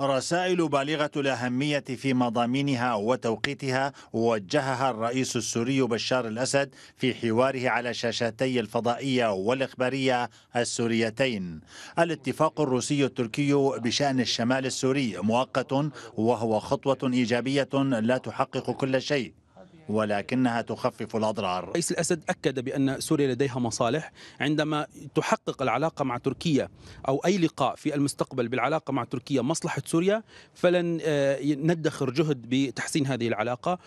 رسائل بالغة الأهمية في مضامينها وتوقيتها وجهها الرئيس السوري بشار الأسد في حواره على شاشتي الفضائية والإخبارية السوريتين الاتفاق الروسي التركي بشأن الشمال السوري مؤقت وهو خطوة إيجابية لا تحقق كل شيء ولكنها تخفف الأضرار رئيس الأسد أكد بأن سوريا لديها مصالح عندما تحقق العلاقة مع تركيا أو أي لقاء في المستقبل بالعلاقة مع تركيا مصلحة سوريا فلن آه، ندخر جهد بتحسين هذه العلاقة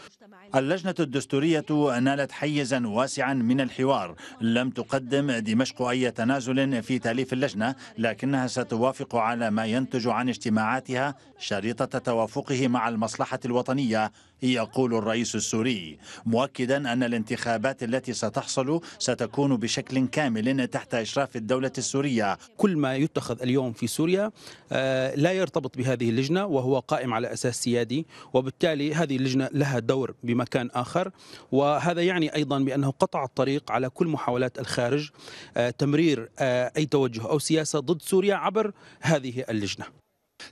اللجنة الدستورية نالت حيزا واسعا من الحوار لم تقدم دمشق أي تنازل في تأليف اللجنة لكنها ستوافق على ما ينتج عن اجتماعاتها شريطة توافقه مع المصلحة الوطنية يقول الرئيس السوري مؤكدا أن الانتخابات التي ستحصل ستكون بشكل كامل تحت إشراف الدولة السورية كل ما يتخذ اليوم في سوريا آه، لا يرتبط بهذه اللجنة وهو قائم على أساس سيادي وبالتالي هذه اللجنة لها دور بما مكان آخر وهذا يعني أيضا بأنه قطع الطريق على كل محاولات الخارج آه، تمرير آه، أي توجه أو سياسة ضد سوريا عبر هذه اللجنة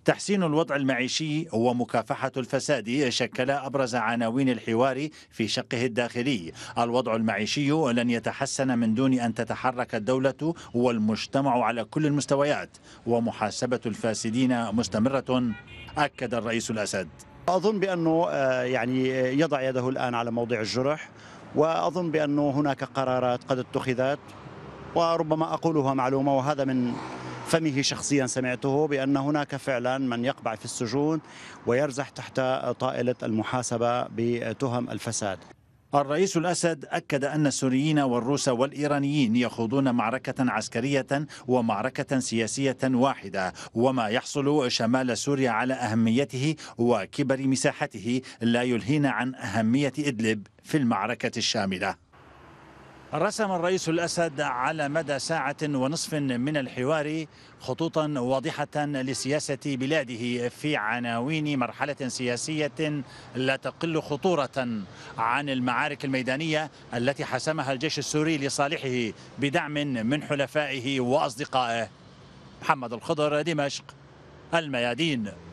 تحسين الوضع المعيشي ومكافحة الفساد شكلا أبرز عناوين الحوار في شقه الداخلي الوضع المعيشي لن يتحسن من دون أن تتحرك الدولة والمجتمع على كل المستويات ومحاسبة الفاسدين مستمرة أكد الرئيس الأسد أظن بأنه آه، يعني آه، يضع يده الآن على موضع الجرح وأظن بأنه هناك قرارات قد اتخذت وربما أقولها معلومة وهذا من فمه شخصيا سمعته بأن هناك فعلا من يقبع في السجون ويرزح تحت طائلة المحاسبة بتهم الفساد الرئيس الأسد أكد أن السوريين والروس والإيرانيين يخوضون معركة عسكرية ومعركة سياسية واحدة وما يحصل شمال سوريا على أهميته وكبر مساحته لا يلهينا عن أهمية إدلب في المعركة الشاملة رسم الرئيس الأسد على مدى ساعة ونصف من الحوار خطوطا واضحة لسياسة بلاده في عناوين مرحلة سياسية لا تقل خطورة عن المعارك الميدانية التي حسمها الجيش السوري لصالحه بدعم من حلفائه وأصدقائه محمد الخضر دمشق الميادين